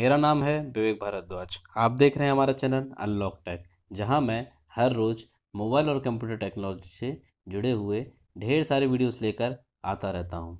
मेरा नाम है विवेक भारद्वाज आप देख रहे हैं हमारा चैनल अनलॉक टेक जहां मैं हर रोज़ मोबाइल और कंप्यूटर टेक्नोलॉजी से जुड़े हुए ढेर सारे वीडियोस लेकर आता रहता हूं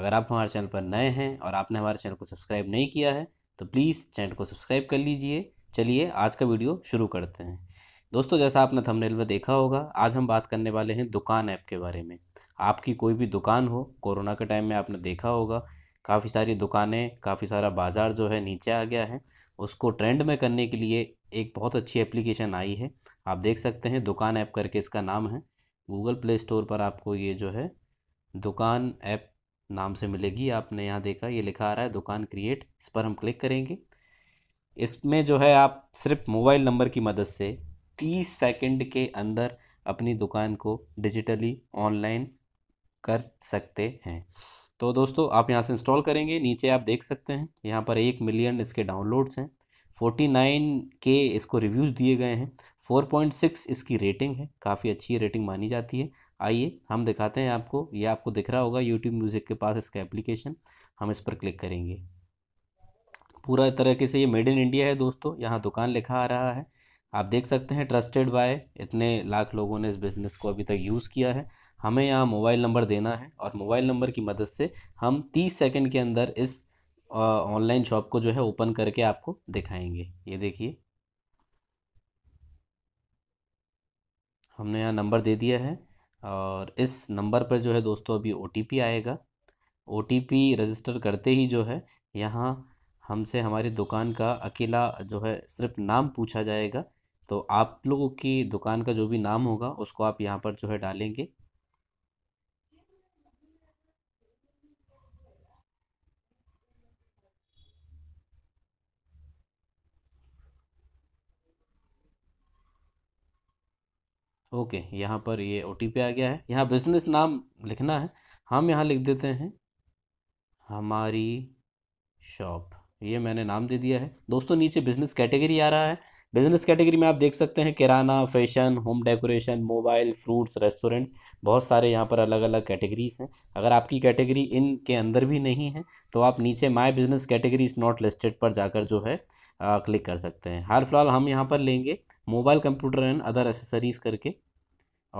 अगर आप हमारे चैनल पर नए हैं और आपने हमारे चैनल को सब्सक्राइब नहीं किया है तो प्लीज़ चैनल को सब्सक्राइब कर लीजिए चलिए आज का वीडियो शुरू करते हैं दोस्तों जैसा आपने थमनेल में देखा होगा आज हम बात करने वाले हैं दुकान ऐप के बारे में आपकी कोई भी दुकान हो कोरोना के टाइम में आपने देखा होगा काफ़ी सारी दुकानें काफ़ी सारा बाज़ार जो है नीचे आ गया है उसको ट्रेंड में करने के लिए एक बहुत अच्छी एप्लीकेशन आई है आप देख सकते हैं दुकान ऐप करके इसका नाम है गूगल प्ले स्टोर पर आपको ये जो है दुकान ऐप नाम से मिलेगी आपने यहाँ देखा ये लिखा आ रहा है दुकान क्रिएट इस पर हम क्लिक करेंगे इसमें जो है आप सिर्फ मोबाइल नंबर की मदद से तीस सेकेंड के अंदर अपनी दुकान को डिजिटली ऑनलाइन कर सकते हैं तो दोस्तों आप यहाँ से इंस्टॉल करेंगे नीचे आप देख सकते हैं यहाँ पर एक मिलियन इसके डाउनलोड्स हैं फोर्टी नाइन के इसको रिव्यूज़ दिए गए हैं फोर पॉइंट सिक्स इसकी रेटिंग है काफ़ी अच्छी रेटिंग मानी जाती है आइए हम दिखाते हैं आपको ये आपको दिख रहा होगा यूट्यूब म्यूज़िक के पास इसका एप्लीकेशन हम इस पर क्लिक करेंगे पूरा तरीके से ये मेड इन इंडिया है दोस्तों यहाँ दुकान लिखा आ रहा है आप देख सकते हैं ट्रस्टेड बाय इतने लाख लोगों ने इस बिज़नेस को अभी तक यूज़ किया है हमें यहाँ मोबाइल नंबर देना है और मोबाइल नंबर की मदद से हम तीस सेकेंड के अंदर इस ऑनलाइन शॉप को जो है ओपन करके आपको दिखाएंगे ये देखिए हमने यहाँ नंबर दे दिया है और इस नंबर पर जो है दोस्तों अभी ओ आएगा ओ रजिस्टर करते ही जो है यहाँ हमसे हमारी दुकान का अकेला जो है सिर्फ नाम पूछा जाएगा तो आप लोगों की दुकान का जो भी नाम होगा उसको आप यहाँ पर जो है डालेंगे ओके यहाँ पर ये ओ आ गया है यहाँ बिजनेस नाम लिखना है हम यहाँ लिख देते हैं हमारी शॉप ये मैंने नाम दे दिया है दोस्तों नीचे बिजनेस कैटेगरी आ रहा है बिजनेस कैटेगरी में आप देख सकते हैं kirana fashion home decoration mobile fruits restaurants बहुत सारे यहाँ पर अलग अलग कैटेगरीज हैं अगर आपकी कैटेगरी इन के अंदर भी नहीं है तो आप नीचे my business category is not listed पर जाकर जो है क्लिक कर सकते हैं हाल फिलहाल हम यहाँ पर लेंगे mobile computer and other accessories करके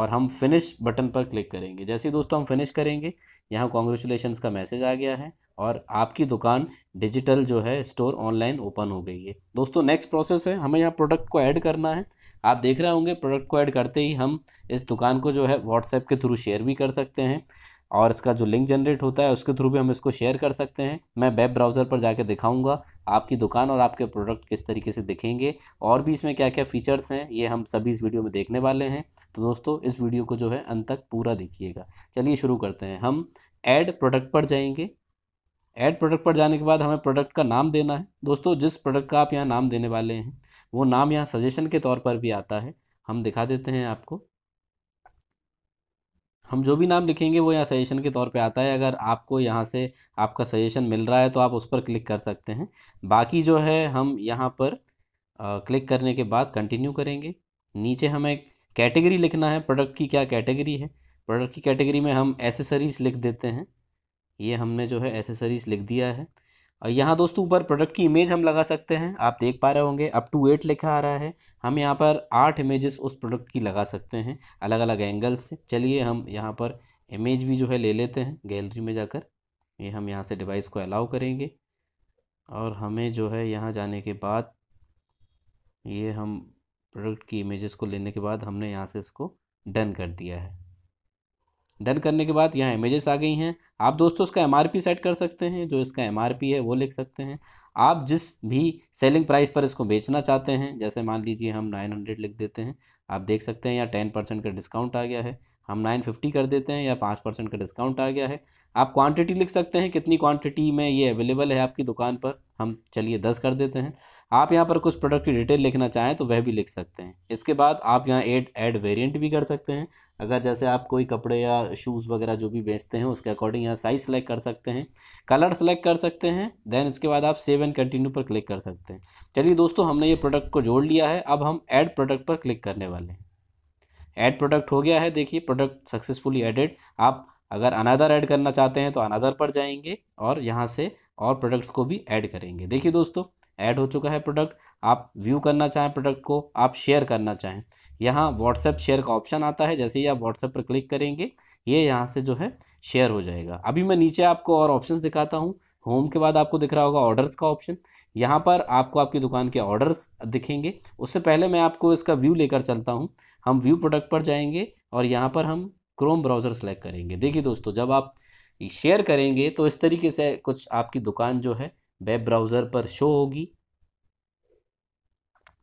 और हम फिनिश बटन पर क्लिक करेंगे जैसे ही दोस्तों हम फिनिश करेंगे यहाँ कॉन्ग्रेचुलेशन का मैसेज आ गया है और आपकी दुकान डिजिटल जो है स्टोर ऑनलाइन ओपन हो गई है दोस्तों नेक्स्ट प्रोसेस है हमें यहाँ प्रोडक्ट को ऐड करना है आप देख रहे होंगे प्रोडक्ट को ऐड करते ही हम इस दुकान को जो है व्हाट्सएप के थ्रू शेयर भी कर सकते हैं और इसका जो लिंक जनरेट होता है उसके थ्रू भी हम इसको शेयर कर सकते हैं मैं वेब ब्राउज़र पर जाकर दिखाऊंगा आपकी दुकान और आपके प्रोडक्ट किस तरीके से दिखेंगे और भी इसमें क्या क्या फ़ीचर्स हैं ये हम सभी इस वीडियो में देखने वाले हैं तो दोस्तों इस वीडियो को जो है अंत तक पूरा देखिएगा चलिए शुरू करते हैं हम ऐड प्रोडक्ट पर जाएंगे ऐड प्रोडक्ट पर जाने के बाद हमें प्रोडक्ट का नाम देना है दोस्तों जिस प्रोडक्ट का आप यहाँ नाम देने वाले हैं वो नाम यहाँ सजेशन के तौर पर भी आता है हम दिखा देते हैं आपको हम जो भी नाम लिखेंगे वो यहाँ सजेशन के तौर पे आता है अगर आपको यहाँ से आपका सजेशन मिल रहा है तो आप उस पर क्लिक कर सकते हैं बाकी जो है हम यहाँ पर आ, क्लिक करने के बाद कंटिन्यू करेंगे नीचे हमें कैटेगरी लिखना है प्रोडक्ट की क्या कैटेगरी है प्रोडक्ट की कैटेगरी में हम एसेसरीज़ लिख देते हैं ये हमने जो है एसेसरीज़ लिख दिया है और यहाँ दोस्तों ऊपर प्रोडक्ट की इमेज हम लगा सकते हैं आप देख पा रहे होंगे अप टू एट लिखा आ रहा है हम यहाँ पर आठ इमेजेस उस प्रोडक्ट की लगा सकते हैं अलग अलग एंगल से चलिए हम यहाँ पर इमेज भी जो है ले लेते हैं गैलरी में जाकर ये हम यहाँ से डिवाइस को अलाउ करेंगे और हमें जो है यहाँ जाने के बाद ये हम प्रोडक्ट की इमेजेस को लेने के बाद हमने यहाँ से इसको डन कर दिया है डन करने के बाद यहाँ इमेजेस आ गई हैं आप दोस्तों इसका एम सेट कर सकते हैं जो इसका एम है वो लिख सकते हैं आप जिस भी सेलिंग प्राइस पर इसको बेचना चाहते हैं जैसे मान लीजिए हम नाइन हंड्रेड लिख देते हैं आप देख सकते हैं यहाँ टेन परसेंट का डिस्काउंट आ गया है हम नाइन फिफ्टी कर देते हैं या पाँच परसेंट का डिस्काउंट आ गया है आप क्वांटिटी लिख सकते हैं कितनी क्वांटिटी में ये अवेलेबल है आपकी दुकान पर हम चलिए दस कर देते हैं आप यहाँ पर कुछ प्रोडक्ट की डिटेल लिखना चाहें तो वह भी लिख सकते हैं इसके बाद आप यहाँ एड एड वेरिएंट भी कर सकते हैं अगर जैसे आप कोई कपड़े या शूज़ वगैरह जो भी बेचते हैं उसके अकॉर्डिंग यहाँ साइज़ सेलेक्ट कर सकते हैं कलर सेलेक्ट कर सकते हैं देन इसके बाद आप सेव एंड कंटिन्यू पर क्लिक कर सकते हैं चलिए दोस्तों हमने ये प्रोडक्ट को जोड़ लिया है अब हम ऐड प्रोडक्ट पर क्लिक करने वाले हैं ऐड प्रोडक्ट हो गया है देखिए प्रोडक्ट सक्सेसफुली एडेड आप अगर अनादर ऐड करना चाहते हैं तो अनादर पर जाएंगे और यहाँ से और प्रोडक्ट्स को भी ऐड करेंगे देखिए दोस्तों ऐड हो चुका है प्रोडक्ट आप व्यू करना चाहें प्रोडक्ट को आप शेयर करना चाहें यहाँ व्हाट्सएप शेयर का ऑप्शन आता है जैसे ही आप व्हाट्सएप पर क्लिक करेंगे ये यहाँ से जो है शेयर हो जाएगा अभी मैं नीचे आपको और ऑप्शन दिखाता हूँ होम के बाद आपको दिख रहा होगा ऑर्डर्स का ऑप्शन यहाँ पर आपको आपकी दुकान के ऑर्डर्स दिखेंगे उससे पहले मैं आपको इसका व्यू लेकर चलता हूँ हम व्यू प्रोडक्ट पर जाएंगे और यहाँ पर हम क्रोम ब्राउज़र सेलेक्ट करेंगे देखिए दोस्तों जब आप शेयर करेंगे तो इस तरीके से कुछ आपकी दुकान जो है वेब ब्राउज़र पर शो होगी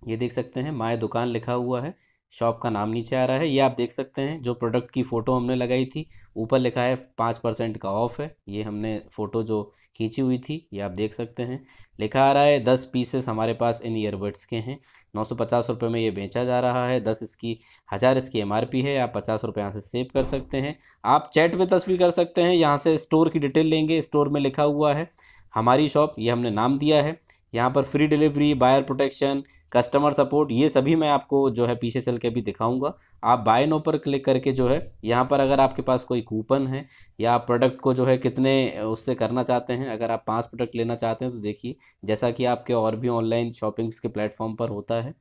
ये देख सकते हैं माय दुकान लिखा हुआ है शॉप का नाम नीचे आ रहा है ये आप देख सकते हैं जो प्रोडक्ट की फ़ोटो हमने लगाई थी ऊपर लिखा है पाँच परसेंट का ऑफ है ये हमने फ़ोटो जो खींची हुई थी ये आप देख सकते हैं लिखा आ रहा है दस पीसेस हमारे पास इन ईयरबड्स के हैं नौ सौ पचास रुपये में ये बेचा जा रहा है दस इसकी हज़ार इसकी एम है आप पचास रुपये यहाँ से सेव कर सकते हैं आप चैट में तस्वीर कर सकते हैं यहाँ से स्टोर की डिटेल लेंगे स्टोर में लिखा हुआ है हमारी शॉप ये हमने नाम दिया है यहाँ पर free delivery buyer protection customer support ये सभी मैं आपको जो है पीछे चल के भी दिखाऊंगा आप बाय नो पर क्लिक करके जो है यहाँ पर अगर आपके पास कोई कूपन है या आप प्रोडक्ट को जो है कितने उससे करना चाहते हैं अगर आप पांच प्रोडक्ट लेना चाहते हैं तो देखिए जैसा कि आपके और भी ऑनलाइन शॉपिंग्स के प्लेटफॉर्म पर होता है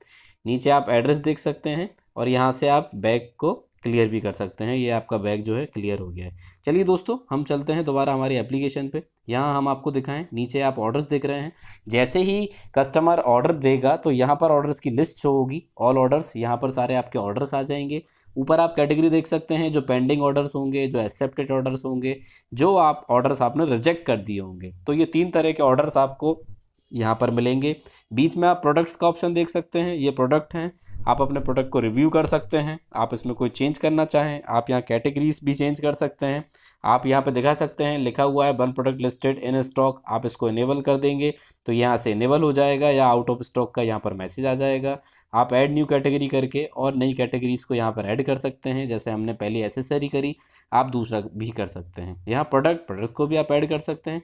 नीचे आप एड्रेस देख सकते हैं और यहाँ से आप बैग को क्लियर भी कर सकते हैं ये आपका बैग जो है क्लियर हो गया है चलिए दोस्तों हम चलते हैं दोबारा हमारी एप्लीकेशन पे यहाँ हम आपको दिखाएं नीचे आप ऑर्डर्स देख रहे हैं जैसे ही कस्टमर ऑर्डर देगा तो यहाँ पर ऑर्डर्स की लिस्ट शो होगी ऑल ऑर्डर्स यहाँ पर सारे आपके ऑर्डर्स आ जाएंगे ऊपर आप कैटेगरी देख सकते हैं जो पेंडिंग ऑर्डर्स होंगे जो एक्सेप्टेड ऑर्डर्स होंगे जो आप ऑर्डर्स आपने रिजेक्ट कर दिए होंगे तो ये तीन तरह के ऑर्डर्स आपको यहाँ पर मिलेंगे बीच में आप प्रोडक्ट्स का ऑप्शन देख सकते हैं ये प्रोडक्ट हैं आप अपने प्रोडक्ट को रिव्यू कर सकते हैं आप इसमें कोई चेंज करना चाहें आप यहाँ कैटेगरीज भी चेंज कर सकते हैं आप यहाँ पे दिखा सकते हैं लिखा हुआ है one product listed in stock आप इसको इनेबल कर देंगे तो यहाँ से इनेबल हो जाएगा या आउट ऑफ स्टॉक का यहाँ पर मैसेज आ जाएगा आप ऐड न्यू कैटेगरी करके और नई कैटेगरीज को यहाँ पर ऐड कर सकते हैं जैसे हमने पहले एसेसरी करी आप दूसरा भी कर सकते हैं यहाँ प्रोडक्ट प्रोडक्ट को भी आप ऐड कर सकते हैं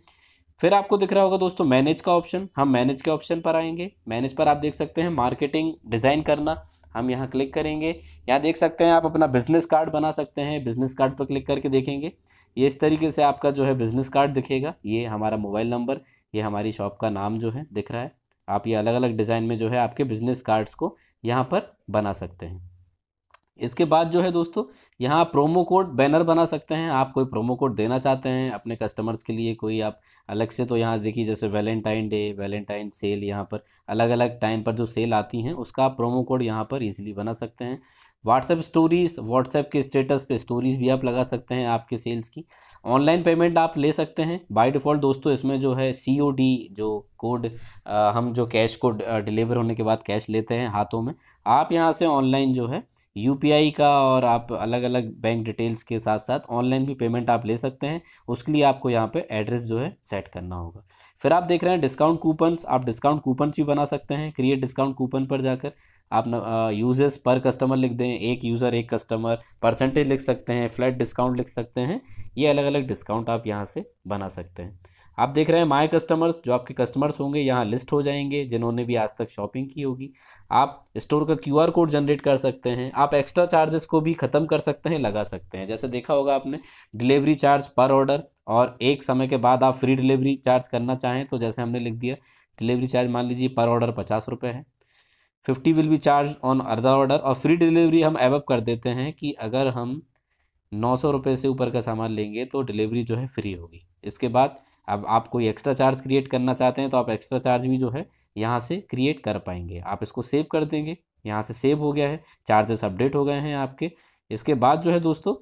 फिर आपको दिख रहा होगा दोस्तों मैनेज का ऑप्शन हम मैनेज के ऑप्शन पर आएंगे मैनेज पर आप देख सकते हैं मार्केटिंग डिज़ाइन करना हम यहाँ क्लिक करेंगे यहाँ देख सकते हैं आप अपना बिजनेस कार्ड बना सकते हैं बिजनेस कार्ड पर क्लिक करके देखेंगे ये इस तरीके से आपका जो है बिजनेस कार्ड दिखेगा ये हमारा मोबाइल नंबर ये हमारी शॉप का नाम जो है दिख रहा है आप ये अलग अलग डिज़ाइन में जो है आपके बिजनेस कार्ड्स को यहाँ पर बना सकते हैं इसके बाद जो है दोस्तों यहाँ प्रोमो कोड बैनर बना सकते हैं आप कोई प्रोमो कोड देना चाहते हैं अपने कस्टमर्स के लिए कोई आप अलग से तो यहाँ देखिए जैसे वैलेंटाइन डे वैलेंटाइन सेल यहाँ पर अलग अलग टाइम पर जो सेल आती हैं उसका आप प्रोमो कोड यहाँ पर ईजिली बना सकते हैं व्हाट्सएप स्टोरीज व्हाट्सएप के स्टेटस पे स्टोरीज भी आप लगा सकते हैं आपके सेल्स की ऑनलाइन पेमेंट आप ले सकते हैं बाय डिफ़ॉल्ट दोस्तों इसमें जो है सी ओ डी जो कोड हम जो कैश को डिलीवर होने के बाद कैश लेते हैं हाथों में आप यहाँ से ऑनलाइन जो है यूपीआई का और आप अलग अलग बैंक डिटेल्स के साथ साथ ऑनलाइन भी पेमेंट आप ले सकते हैं उसके लिए आपको यहाँ पे एड्रेस जो है सेट करना होगा फिर आप देख रहे हैं डिस्काउंट कूपन्स आप डिस्काउंट कूपन्स भी बना सकते हैं क्रिएट डिस्काउंट कूपन पर जाकर आप यूजर्स पर कस्टमर लिख दें एक यूज़र एक कस्टमर परसेंटेज लिख सकते हैं फ्लैट डिस्काउंट लिख सकते हैं ये अलग अलग डिस्काउंट आप यहाँ से बना सकते हैं आप देख रहे हैं माय कस्टमर्स जो आपके कस्टमर्स होंगे यहाँ लिस्ट हो जाएंगे जिन्होंने भी आज तक शॉपिंग की होगी आप स्टोर का क्यूआर कोड जनरेट कर सकते हैं आप एक्स्ट्रा चार्जेस को भी ख़त्म कर सकते हैं लगा सकते हैं जैसे देखा होगा आपने डिलीवरी चार्ज पर ऑर्डर और एक समय के बाद आप फ्री डिलीवरी चार्ज करना चाहें तो जैसे हमने लिख दिया डिलीवरी चार्ज मान लीजिए पर ऑर्डर पचास रुपये है fifty will be charge on अर्धा ऑर्डर और फ्री डिलीवरी हम एवअप कर देते हैं कि अगर हम नौ सौ रुपये से ऊपर का सामान लेंगे तो डिलीवरी जो है फ्री होगी इसके बाद अब आप कोई एक्स्ट्रा चार्ज क्रिएट करना चाहते हैं तो आप एक्स्ट्रा चार्ज भी जो है यहाँ से क्रिएट कर पाएंगे आप इसको सेव कर देंगे यहाँ से सेव हो गया है चार्जेस अपडेट हो गए हैं आपके इसके बाद जो है दोस्तों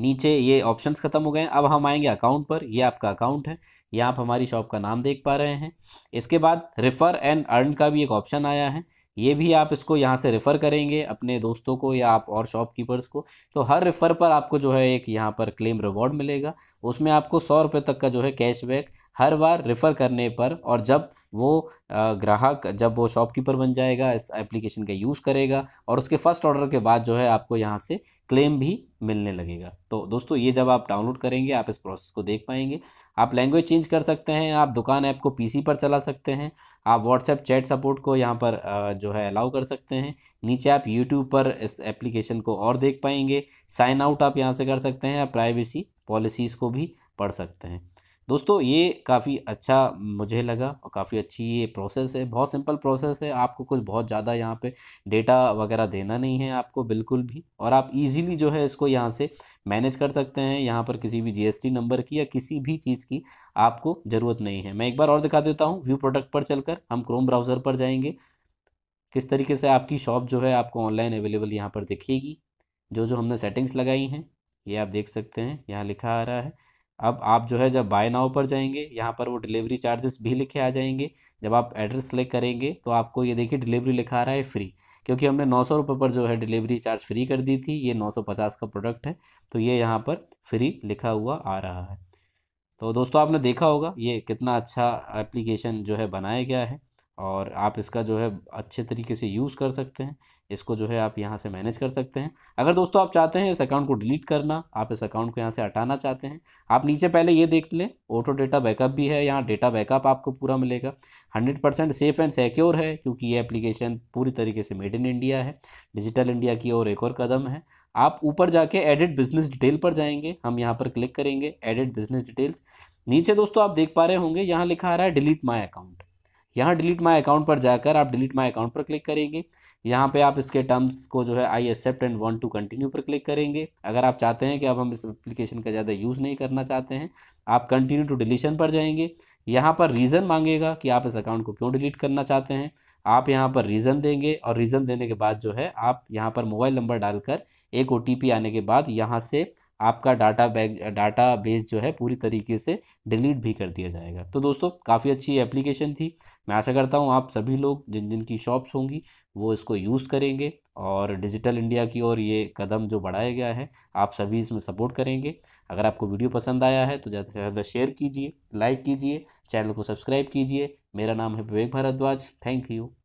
नीचे ये ऑप्शंस ख़त्म हो गए हैं अब हम आएंगे अकाउंट पर ये आपका अकाउंट है यहाँ आप हमारी शॉप का नाम देख पा रहे हैं इसके बाद रेफ़र एंड अर्न का भी एक ऑप्शन आया है ये भी आप इसको यहाँ से रेफ़र करेंगे अपने दोस्तों को या आप और शॉपकीपर्स को तो हर रेफ़र पर आपको जो है एक यहाँ पर क्लेम रिवॉर्ड मिलेगा उसमें आपको सौ रुपये तक का जो है कैशबैक हर बार रेफ़र करने पर और जब वो ग्राहक जब वो शॉपकीपर बन जाएगा इस एप्लीकेशन का यूज़ करेगा और उसके फर्स्ट ऑर्डर के बाद जो है आपको यहाँ से क्लेम भी मिलने लगेगा तो दोस्तों ये जब आप डाउनलोड करेंगे आप इस प्रोसेस को देख पाएंगे आप लैंग्वेज चेंज कर सकते हैं आप दुकान ऐप को पीसी पर चला सकते हैं आप व्हाट्सएप चैट सपोर्ट को यहाँ पर जो है अलाउ कर सकते हैं नीचे आप यूट्यूब पर इस एप्लीकेशन को और देख पाएंगे साइन आउट आप यहाँ से कर सकते हैं प्राइवेसी पॉलिसीज़ को भी पढ़ सकते हैं दोस्तों ये काफ़ी अच्छा मुझे लगा और काफ़ी अच्छी ये प्रोसेस है बहुत सिंपल प्रोसेस है आपको कुछ बहुत ज़्यादा यहाँ पे डेटा वगैरह देना नहीं है आपको बिल्कुल भी और आप इजीली जो है इसको यहाँ से मैनेज कर सकते हैं यहाँ पर किसी भी जीएसटी नंबर की या किसी भी चीज़ की आपको ज़रूरत नहीं है मैं एक बार और दिखा देता हूँ व्यू प्रोडक्ट पर चलकर हम क्रोम ब्राउज़र पर जाएंगे किस तरीके से आपकी शॉप जो है आपको ऑनलाइन अवेलेबल यहाँ पर दिखेगी जो जो हमने सेटिंग्स लगाई हैं ये आप देख सकते हैं यहाँ लिखा आ रहा है अब आप जो है जब बाय नाव पर जाएंगे यहाँ पर वो डिलीवरी चार्जेस भी लिखे आ जाएंगे जब आप एड्रेस सेलेक्ट करेंगे तो आपको ये देखिए डिलीवरी लिखा आ रहा है फ्री क्योंकि हमने नौ सौ रुपये पर जो है डिलीवरी चार्ज फ्री कर दी थी ये नौ सौ पचास का प्रोडक्ट है तो ये यहाँ पर फ्री लिखा हुआ आ रहा है तो दोस्तों आपने देखा होगा ये कितना अच्छा एप्लीकेशन जो है बनाया गया है और आप इसका जो है अच्छे तरीके से यूज़ कर सकते हैं इसको जो है आप यहाँ से मैनेज कर सकते हैं अगर दोस्तों आप चाहते हैं इस अकाउंट को डिलीट करना आप इस अकाउंट को यहाँ से हटाना चाहते हैं आप नीचे पहले ये देख लें ऑटो डेटा बैकअप भी है यहाँ डेटा बैकअप आपको पूरा मिलेगा hundred percent safe and secure है क्योंकि ये एप्लीकेशन पूरी तरीके से मेड इन इंडिया है डिजिटल इंडिया की और एक और कदम है आप ऊपर जाके एडिट बिजनेस डिटेल पर जाएंगे हम यहाँ पर क्लिक करेंगे एडिट बिजनेस डिटेल्स नीचे दोस्तों आप देख पा रहे होंगे यहाँ लिखा आ रहा है डिलीट माई अकाउंट यहाँ डिलीट माई अकाउंट पर जाकर आप डिलीट माई अकाउंट पर क्लिक करेंगे यहाँ पे आप इसके टर्म्स को जो है I accept and want to continue पर क्लिक करेंगे अगर आप चाहते हैं कि अब हम इस एप्लीकेशन का ज़्यादा यूज़ नहीं करना चाहते हैं आप कंटिन्यू टू डिलीशन पर जाएंगे यहाँ पर रीज़न मांगेगा कि आप इस अकाउंट को क्यों डिलीट करना चाहते हैं आप यहाँ पर रीज़न देंगे और रीज़न देने के बाद जो है आप यहाँ पर मोबाइल नंबर डालकर एक ओ आने के बाद यहाँ से आपका डाटा बैग डाटा बेस जो है पूरी तरीके से डिलीट भी कर दिया जाएगा तो दोस्तों काफ़ी अच्छी एप्लीकेशन थी मैं आशा करता हूँ आप सभी लोग जिन जिनकी शॉप्स होंगी वो इसको यूज़ करेंगे और डिजिटल इंडिया की ओर ये कदम जो बढ़ाया गया है आप सभी इसमें सपोर्ट करेंगे अगर आपको वीडियो पसंद आया है तो ज़्यादा से ज़्यादा शेयर कीजिए लाइक कीजिए चैनल को सब्सक्राइब कीजिए मेरा नाम है विवेक भारद्वाज थैंक यू